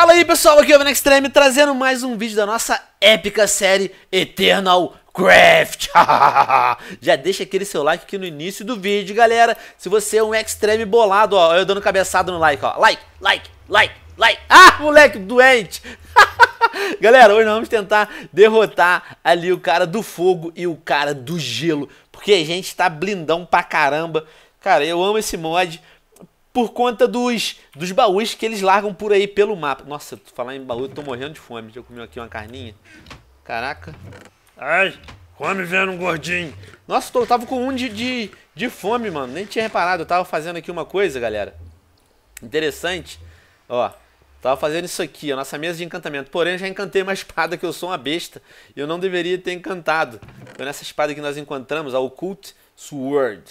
Fala aí pessoal, aqui é o Van Extreme trazendo mais um vídeo da nossa épica série Eternal Craft. Já deixa aquele seu like aqui no início do vídeo, galera. Se você é um Extreme bolado, ó, eu dando cabeçada no like, ó. Like, like, like, like. Ah, moleque doente. Galera, hoje nós vamos tentar derrotar ali o cara do fogo e o cara do gelo, porque a gente tá blindão pra caramba. Cara, eu amo esse mod por conta dos, dos baús que eles largam por aí pelo mapa. Nossa, falar em baú, eu tô morrendo de fome. Deixa eu comer aqui uma carninha. Caraca. Ai, fome vendo um gordinho. Nossa, eu tava com um de, de, de fome, mano. Nem tinha reparado. Eu tava fazendo aqui uma coisa, galera. Interessante. Ó, Tava fazendo isso aqui, a nossa mesa de encantamento. Porém, eu já encantei uma espada que eu sou uma besta e eu não deveria ter encantado. Foi nessa espada que nós encontramos, a Occult Sword.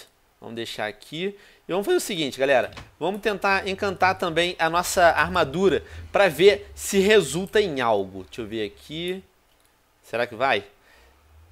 Vamos deixar aqui. E vamos fazer o seguinte, galera. Vamos tentar encantar também a nossa armadura para ver se resulta em algo. Deixa eu ver aqui. Será que vai?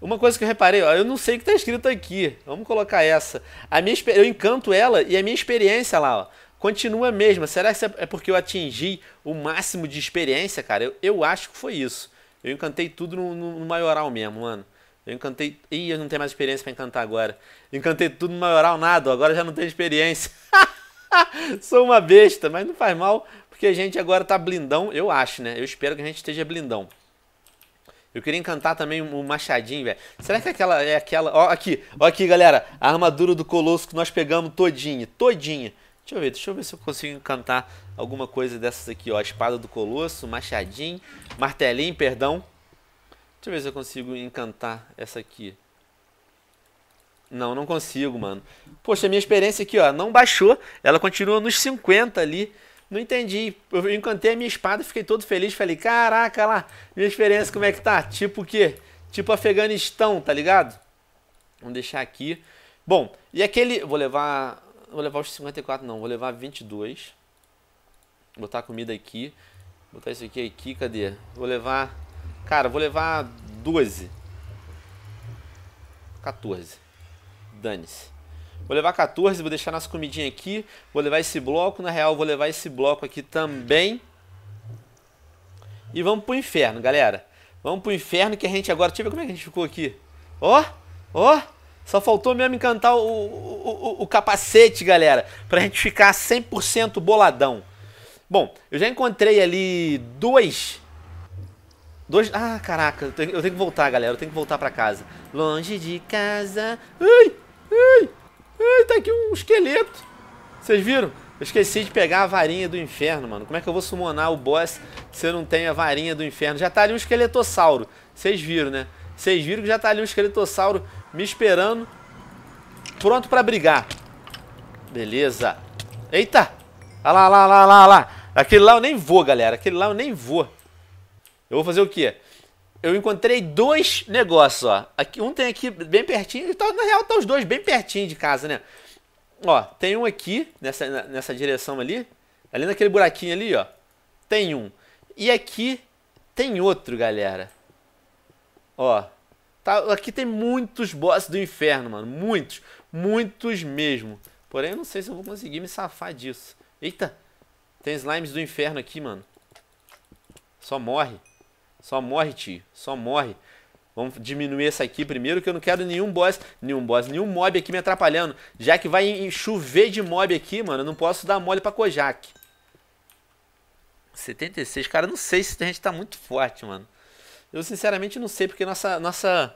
Uma coisa que eu reparei, ó, eu não sei o que está escrito aqui. Vamos colocar essa. A minha, eu encanto ela e a minha experiência lá, ó, continua a mesma. Será que é porque eu atingi o máximo de experiência, cara? Eu, eu acho que foi isso. Eu encantei tudo no, no maioral mesmo, mano. Eu encantei. Ih, eu não tenho mais experiência para encantar agora. Encantei tudo no maioral, nada. Agora já não tenho experiência. Sou uma besta, mas não faz mal, porque a gente agora tá blindão, eu acho, né? Eu espero que a gente esteja blindão. Eu queria encantar também o machadinho, velho. Será que é aquela é aquela. Ó, aqui, ó, aqui, galera. A armadura do colosso que nós pegamos todinha, todinha. Deixa eu ver, deixa eu ver se eu consigo encantar alguma coisa dessas aqui, ó. A espada do colosso, machadinho, martelinho, perdão. Deixa eu ver se eu consigo encantar essa aqui. Não, não consigo, mano. Poxa, minha experiência aqui, ó, não baixou. Ela continua nos 50 ali. Não entendi. Eu encantei a minha espada, fiquei todo feliz. Falei, caraca, lá, minha experiência como é que tá? Tipo o quê? Tipo Afeganistão, tá ligado? Vamos deixar aqui. Bom, e aquele... Vou levar... Vou levar os 54, não. Vou levar 22. Vou botar a comida aqui. Vou botar isso aqui aqui, cadê? Vou levar Cara, vou levar 12. 14. Dane-se. Vou levar 14, vou deixar nossa comidinha aqui. Vou levar esse bloco. Na real, vou levar esse bloco aqui também. E vamos pro inferno, galera. Vamos pro inferno que a gente agora... Deixa eu ver como é que a gente ficou aqui. Ó, ó. Só faltou mesmo encantar o, o, o, o capacete, galera. Pra gente ficar 100% boladão. Bom, eu já encontrei ali dois Dois. Ah, caraca, eu tenho, eu tenho, que voltar, galera. Eu tenho que voltar pra casa. Longe de casa. Ai, ai, ai, tá aqui um esqueleto. Vocês viram? Eu esqueci de pegar a varinha do inferno, mano. Como é que eu vou summonar o boss se eu não tenho a varinha do inferno? Já tá ali um esqueletossauro. Vocês viram, né? Vocês viram que já tá ali um esqueletossauro me esperando. Pronto pra brigar. Beleza. Eita! Olha lá, olha lá, olha lá, olha lá. Aquele lá eu nem vou, galera. Aquele lá eu nem vou. Eu vou fazer o quê? Eu encontrei dois negócios, ó. Aqui, um tem aqui bem pertinho, tá, na real tá os dois bem pertinho de casa, né? Ó, tem um aqui, nessa, nessa direção ali. Ali naquele buraquinho ali, ó. Tem um. E aqui tem outro, galera. Ó. Tá, aqui tem muitos bosses do inferno, mano. Muitos. Muitos mesmo. Porém, eu não sei se eu vou conseguir me safar disso. Eita. Tem slimes do inferno aqui, mano. Só morre. Só morre, tio. Só morre. Vamos diminuir essa aqui primeiro, que eu não quero nenhum boss, nenhum boss, nenhum mob aqui me atrapalhando. Já que vai chover de mob aqui, mano, eu não posso dar mole pra Kojak. 76, cara, não sei se a gente tá muito forte, mano. Eu sinceramente não sei, porque nossa, nossa,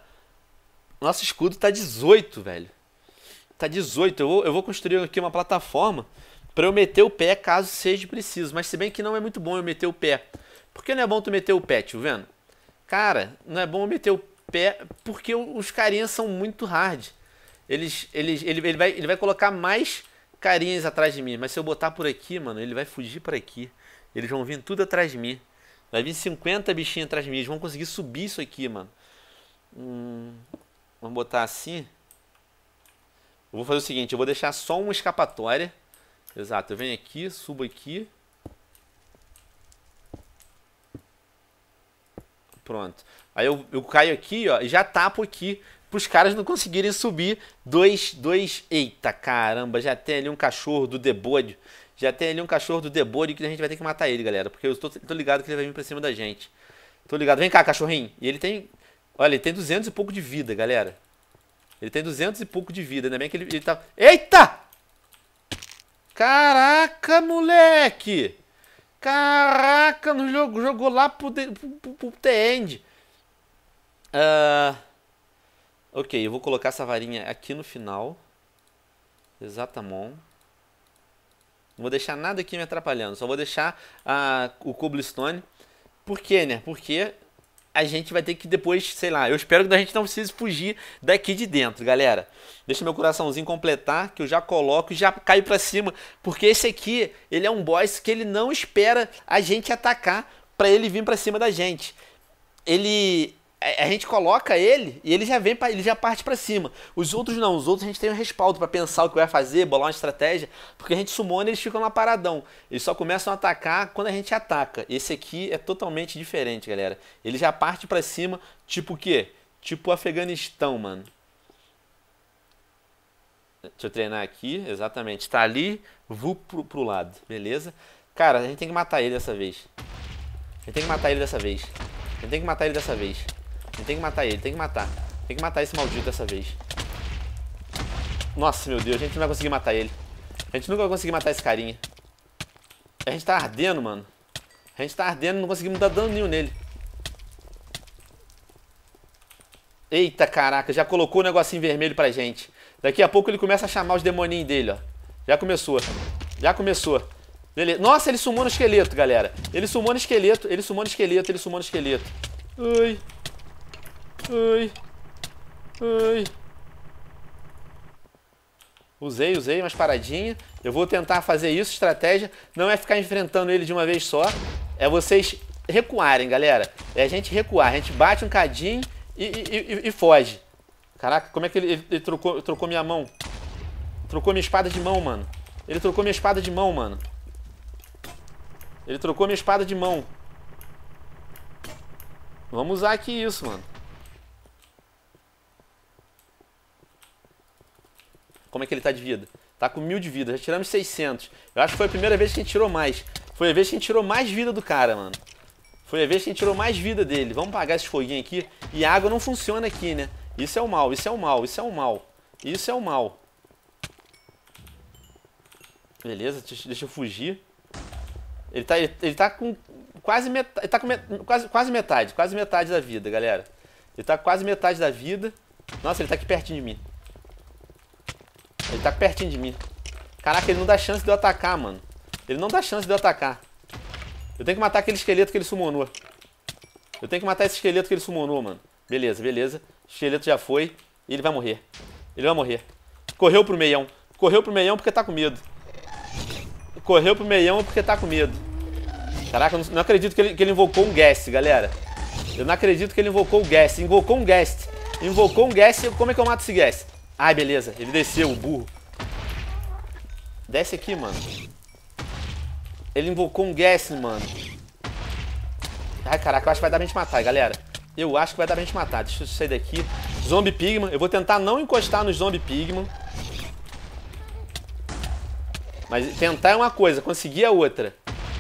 nosso escudo tá 18, velho. Tá 18, eu vou, eu vou construir aqui uma plataforma pra eu meter o pé caso seja preciso. Mas se bem que não é muito bom eu meter o pé. Porque não é bom tu meter o pé, tio vendo? Cara, não é bom meter o pé porque os carinhas são muito hard. Eles, eles, ele, ele, vai, ele vai colocar mais carinhas atrás de mim. Mas se eu botar por aqui, mano, ele vai fugir por aqui. Eles vão vir tudo atrás de mim. Vai vir 50 bichinhos atrás de mim. Eles vão conseguir subir isso aqui, mano. Hum, vamos botar assim. Eu vou fazer o seguinte, eu vou deixar só uma escapatória. Exato, eu venho aqui, subo aqui. Pronto. Aí eu, eu caio aqui, ó, e já tapo aqui pros caras não conseguirem subir. Dois, dois... Eita, caramba, já tem ali um cachorro do debode. Já tem ali um cachorro do debode que a gente vai ter que matar ele, galera. Porque eu tô, tô ligado que ele vai vir pra cima da gente. Tô ligado. Vem cá, cachorrinho. E ele tem... Olha, ele tem duzentos e pouco de vida, galera. Ele tem duzentos e pouco de vida. Ainda bem que ele, ele tá... Eita! Caraca, moleque! Caraca, no jogo, jogou lá pro, de, pro, pro, The End. Uh, ok, eu vou colocar essa varinha aqui no final. Exatamente. Não vou deixar nada aqui me atrapalhando, só vou deixar uh, o cobblestone. Por quê, né? Porque a gente vai ter que depois, sei lá, eu espero que a gente não precise fugir daqui de dentro, galera. Deixa meu coraçãozinho completar, que eu já coloco e já caio para cima, porque esse aqui, ele é um boss que ele não espera a gente atacar para ele vir para cima da gente. Ele a gente coloca ele e ele já vem para ele já parte para cima. Os outros não, os outros a gente tem um respaldo para pensar o que vai fazer, bolar uma estratégia, porque a gente sumona eles ficam lá paradão. Eles só começam a atacar quando a gente ataca. Esse aqui é totalmente diferente, galera. Ele já parte para cima, tipo o quê? Tipo o Afeganistão, mano. Deixa eu treinar aqui, exatamente. Tá ali, vou pro, pro lado, beleza? Cara, a gente tem que matar ele dessa vez. A gente tem que matar ele dessa vez. A gente tem que matar ele dessa vez. Ele tem que matar ele, tem que matar. Tem que matar esse maldito dessa vez. Nossa, meu Deus, a gente não vai conseguir matar ele. A gente nunca vai conseguir matar esse carinha. A gente tá ardendo, mano. A gente tá ardendo e não conseguimos dar dano nenhum nele. Eita, caraca, já colocou o um negocinho vermelho pra gente. Daqui a pouco ele começa a chamar os demoninhos dele, ó. Já começou. Já começou. Beleza. Nossa, ele sumou no esqueleto, galera. Ele sumou no esqueleto, ele sumou no esqueleto, ele sumou no esqueleto. Ui. Usei, usei umas paradinhas. Eu vou tentar fazer isso, estratégia. Não é ficar enfrentando ele de uma vez só. É vocês recuarem, galera. É a gente recuar. A gente bate um cadinho e, e, e, e foge. Caraca, como é que ele, ele, ele trocou, trocou minha mão? Trocou minha espada de mão, mano. Ele trocou minha espada de mão, mano. Ele trocou minha espada de mão. Vamos usar aqui isso, mano. como é que ele tá de vida. Tá com mil de vida, já tiramos 600. Eu acho que foi a primeira vez que a gente tirou mais. Foi a vez que a gente tirou mais vida do cara, mano. Foi a vez que a gente tirou mais vida dele. Vamos pagar esse foguinho aqui. E a água não funciona aqui, né? Isso é o mal, isso é o mal, isso é o mal. Isso é o mal. Beleza, deixa eu fugir. Ele tá, ele, ele tá com quase metade. tá com met, quase, quase metade. Quase metade da vida, galera. Ele tá com quase metade da vida. Nossa, ele tá aqui pertinho de mim. Ele tá pertinho de mim. Caraca, ele não dá chance de eu atacar, mano. Ele não dá chance de eu atacar. Eu tenho que matar aquele esqueleto que ele sumonou. Eu tenho que matar esse esqueleto que ele sumonou, mano. Beleza, beleza. esqueleto já foi. Ele vai morrer. Ele vai morrer. Correu pro meião. Correu pro meião porque tá com medo. Correu pro meião porque tá com medo. Caraca, eu não acredito que ele, que ele invocou um guest, galera. Eu não acredito que ele invocou o guest. Invocou um guest. Invocou um guest. Como é que eu mato esse guest? Ai, beleza. Ele desceu, o burro. Desce aqui, mano. Ele invocou um Gassing, mano. Ai, caraca, eu acho que vai dar pra gente matar, galera. Eu acho que vai dar pra gente matar. Deixa eu sair daqui. Zombie Pigman. Eu vou tentar não encostar no Zombie Pigman. Mas tentar é uma coisa, conseguir é outra.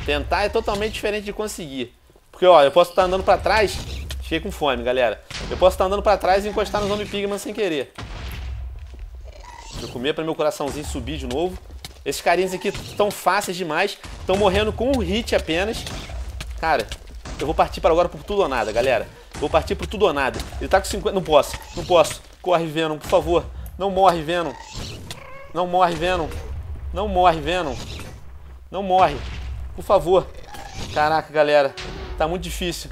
Tentar é totalmente diferente de conseguir. Porque, ó, eu posso estar tá andando pra trás... Fiquei com fome, galera. Eu posso estar tá andando pra trás e encostar no Zombie Pigman sem querer. Eu comer para meu coraçãozinho subir de novo. Esses carinhas aqui estão fáceis demais. Estão morrendo com um hit apenas. Cara, eu vou partir para agora por tudo ou nada, galera. Vou partir por tudo ou nada. Ele tá com 50... Não posso, não posso. Corre, Venom, por favor. Não morre, Venom. Não morre, Venom. Não morre, Venom. Não morre. Por favor. Caraca, galera. Tá muito difícil.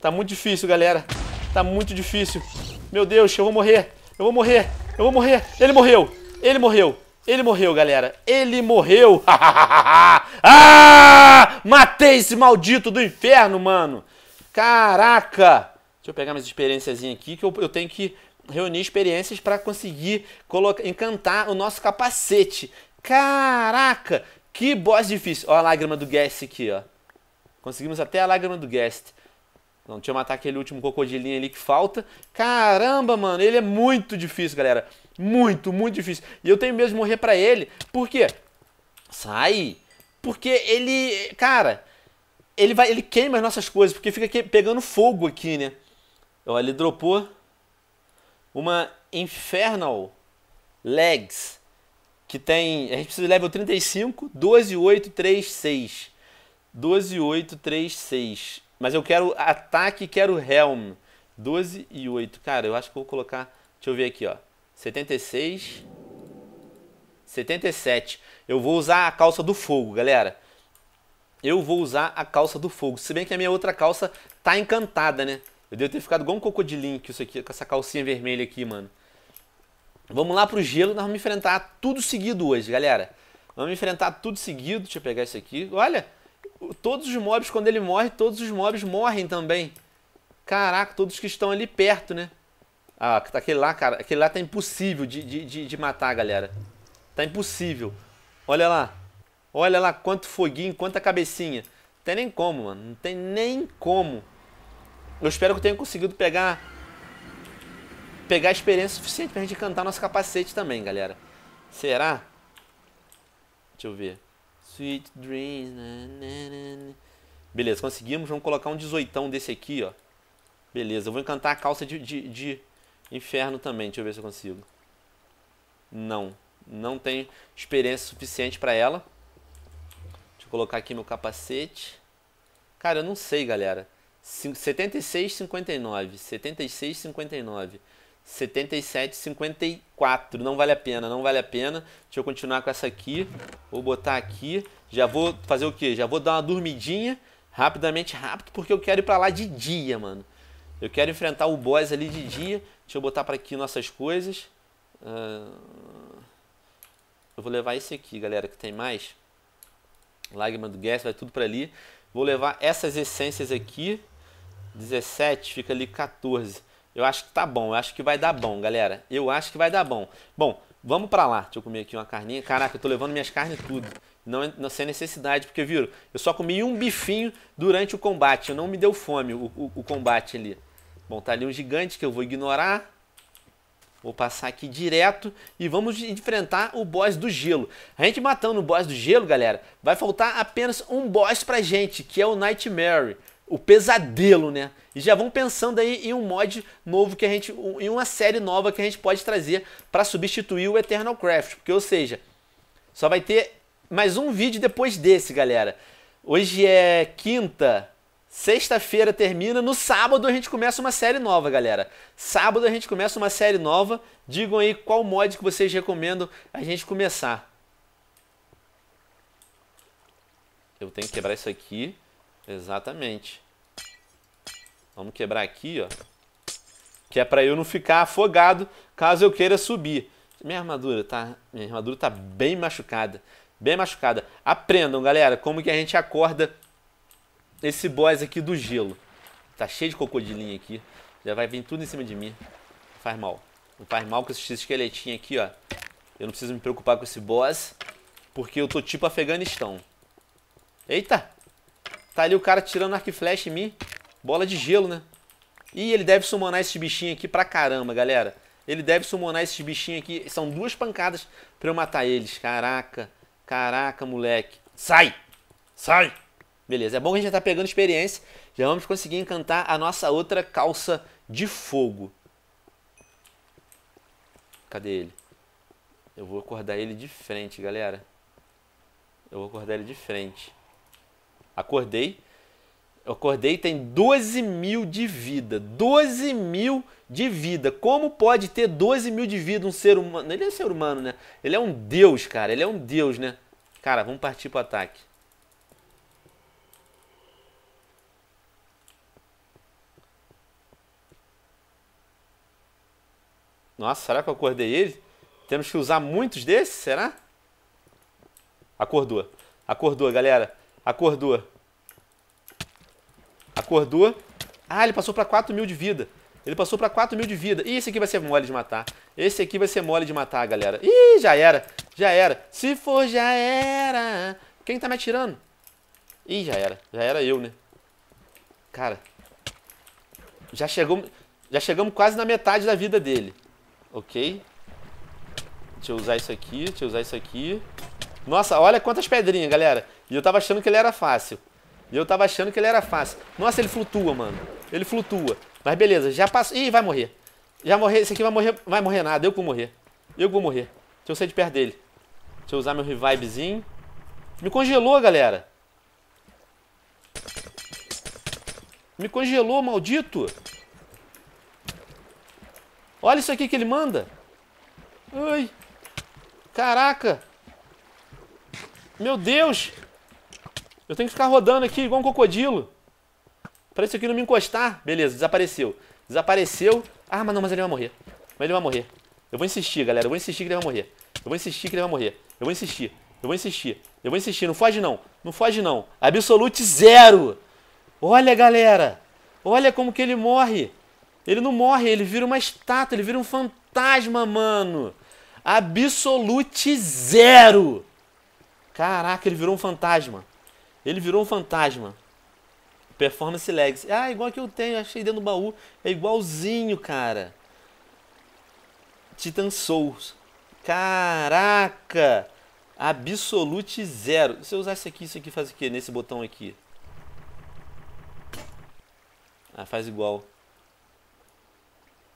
Tá muito difícil, galera. Tá muito difícil. Meu Deus, eu vou morrer. Eu vou morrer. Eu vou morrer. Ele morreu. Ele morreu. Ele morreu, galera. Ele morreu. ah! Matei esse maldito do inferno, mano. Caraca. Deixa eu pegar minhas experiências aqui, que eu, eu tenho que reunir experiências para conseguir colocar, encantar o nosso capacete. Caraca. Que boss difícil. Ó a lágrima do Guest aqui, ó. Conseguimos até a lágrima do Guest. Não tinha matar aquele último crocodilinho ali que falta. Caramba, mano, ele é muito difícil, galera. Muito, muito difícil. E eu tenho medo de morrer pra ele. Por quê? Sai! Porque ele, cara, ele vai, ele queima as nossas coisas, porque fica aqui, pegando fogo aqui, né? Olha, ele dropou uma Infernal Legs, que tem, a gente precisa de level 35, 12, 8, 3, 6. 12, 8, 3, 6. Mas eu quero ataque, quero Helm. 12 e 8. Cara, eu acho que vou colocar... Deixa eu ver aqui, ó. 76... 77. Eu vou usar a calça do fogo, galera. Eu vou usar a calça do fogo. Se bem que a minha outra calça tá encantada, né? Eu devo ter ficado igual um cocodilhinho com isso aqui, com essa calcinha vermelha aqui, mano. Vamos lá pro gelo, nós vamos enfrentar tudo seguido hoje, galera. Vamos enfrentar tudo seguido. Deixa eu pegar isso aqui. Olha, todos os mobs, quando ele morre, todos os mobs morrem também. Caraca, todos que estão ali perto, né? Ah, tá aquele lá, cara, aquele lá tá impossível de, de, de, matar, galera. Tá impossível. Olha lá. Olha lá quanto foguinho, quanta cabecinha. Não tem nem como, mano. Não tem nem como. Eu espero que eu tenha conseguido pegar... Pegar experiência suficiente pra gente cantar nosso capacete também, galera. Será? Deixa eu ver. Sweet Dreams. Beleza, conseguimos. Vamos colocar um 18 desse aqui, ó. Beleza, eu vou encantar a calça de, de, de inferno também. Deixa eu ver se eu consigo. Não, não tem experiência suficiente para ela. Deixa eu colocar aqui meu capacete. Cara, eu não sei, galera. 76,59. 76,59. 77,54. Não vale a pena, não vale a pena. Deixa eu continuar com essa aqui. Vou botar aqui. Já vou fazer o quê? Já vou dar uma dormidinha rapidamente, rápido, porque eu quero ir para lá de dia, mano. Eu quero enfrentar o boss ali de dia. Deixa eu botar para aqui nossas coisas. Ah, eu vou levar esse aqui, galera, que tem mais. Lágrima do Gas, vai tudo para ali. Vou levar essas essências aqui. 17, fica ali 14. Eu acho que tá bom, eu acho que vai dar bom, galera. Eu acho que vai dar bom. Bom, vamos pra lá. Deixa eu comer aqui uma carninha. Caraca, eu tô levando minhas carnes tudo. Não, não sem necessidade, porque viram, eu só comi um bifinho durante o combate. Eu não me deu fome o, o, o combate ali. Bom, tá ali um gigante que eu vou ignorar. Vou passar aqui direto e vamos enfrentar o boss do gelo. A gente matando o boss do gelo, galera, vai faltar apenas um boss pra gente, que é o Nightmare o pesadelo, né? E já vão pensando aí em um mod novo que a gente, em uma série nova que a gente pode trazer para substituir o Eternal Craft, porque ou seja, só vai ter mais um vídeo depois desse, galera. Hoje é quinta, sexta-feira termina, no sábado a gente começa uma série nova, galera. Sábado a gente começa uma série nova. Digam aí qual mod que vocês recomendam a gente começar. Eu tenho que quebrar isso aqui. Exatamente. Vamos quebrar aqui, ó. Que é para eu não ficar afogado caso eu queira subir. Minha armadura tá, minha armadura tá bem machucada, bem machucada. Aprendam, galera, como que a gente acorda esse boss aqui do gelo. Tá cheio de crocodilinho aqui. Já vai vir tudo em cima de mim. Não faz mal. Não faz mal com esse esqueletinho aqui, ó. Eu não preciso me preocupar com esse boss, porque eu tô tipo Afeganistão. Eita! Tá ali o cara tirando arco e flecha em mim. Bola de gelo, né? E ele deve summonar esses bichinhos aqui pra caramba, galera. Ele deve summonar esses bichinhos aqui. São duas pancadas pra eu matar eles. Caraca. Caraca, moleque. Sai! Sai! Beleza, é bom que a gente já tá pegando experiência. Já vamos conseguir encantar a nossa outra calça de fogo. Cadê ele? Eu vou acordar ele de frente, galera. Eu vou acordar ele de frente. Acordei. Eu acordei tem 12 mil de vida. 12 mil de vida. Como pode ter 12 mil de vida um ser humano? Ele é ser humano, né? Ele é um deus, cara. Ele é um deus, né? Cara, vamos partir pro ataque. Nossa, será que eu acordei ele? Temos que usar muitos desses, será? Acordou. Acordou, galera. Acordou. Acordou. Ah, ele passou para 4 mil de vida. Ele passou para 4 mil de vida. Ih, esse aqui vai ser mole de matar. Esse aqui vai ser mole de matar, galera. Ih, já era. Já era. Se for, já era. Quem tá me atirando? Ih, já era. Já era eu, né? Cara. Já chegamos, já chegamos quase na metade da vida dele. Ok. Deixa eu usar isso aqui. Deixa eu usar isso aqui. Nossa, olha quantas pedrinhas, galera. E eu tava achando que ele era fácil. E eu tava achando que ele era fácil. Nossa, ele flutua, mano. Ele flutua. Mas beleza, já passou. Ih, vai morrer. Já morrer. Esse aqui vai morrer. Vai morrer nada. Eu vou morrer. Eu vou morrer. Deixa eu sair de perto dele. Deixa eu usar meu revivezinho. Me congelou, galera. Me congelou, maldito. Olha isso aqui que ele manda. Ai. Caraca. Meu Deus! Eu tenho que ficar rodando aqui igual um crocodilo. Pra isso aqui não me encostar. Beleza, desapareceu. Desapareceu. Ah, mas não, mas ele vai morrer. Mas ele vai morrer. Eu vou insistir, galera. Eu vou insistir que ele vai morrer. Eu vou insistir que ele vai morrer. Eu vou insistir. Eu vou insistir. Eu vou insistir. Não foge não. Não foge não. Absolute zero. Olha, galera. Olha como que ele morre. Ele não morre. Ele vira uma estátua. Ele vira um fantasma, mano. Absolute zero. Caraca, ele virou um fantasma. Ele virou um fantasma. Performance Legs. Ah, igual que eu tenho, achei dentro do baú. É igualzinho, cara. Titan Souls. Caraca! Absolute zero. Se eu usar isso aqui, isso aqui faz o quê? Nesse botão aqui. Ah, faz igual.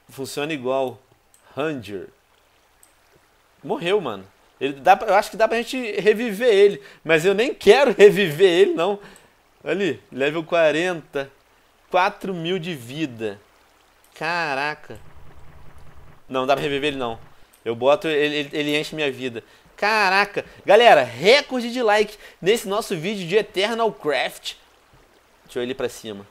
Funciona igual. Ranger. Morreu, mano. Ele dá, eu acho que dá pra gente reviver ele, mas eu nem quero reviver ele, não. Ali, level 40, 4 mil de vida. Caraca. Não, dá pra reviver ele, não. Eu boto, ele, ele enche minha vida. Caraca. Galera, recorde de like nesse nosso vídeo de Eternal Craft. Deixa eu ir pra cima.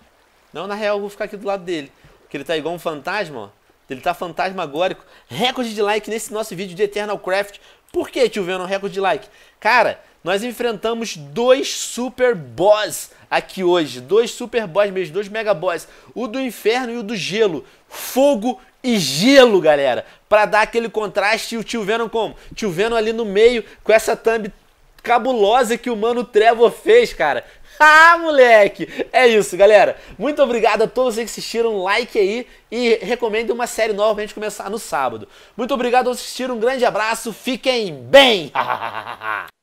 Não, na real, eu vou ficar aqui do lado dele. Porque ele tá igual um fantasma, ó. Ele tá fantasmagórico. Recorde de like nesse nosso vídeo de Eternal Craft. Por que, tio Venom, recorde de like? Cara, nós enfrentamos dois super boss aqui hoje. Dois super boss mesmo, dois mega boss. O do inferno e o do gelo. Fogo e gelo, galera. Pra dar aquele contraste e o tio Venom como? Tio Venom ali no meio com essa thumb cabulosa que o Mano Trevor fez, cara. Ah, moleque! É isso, galera. Muito obrigado a todos que assistiram. Like aí e recomendo uma série nova pra gente começar no sábado. Muito obrigado a todos que assistiram. Um grande abraço. Fiquem bem!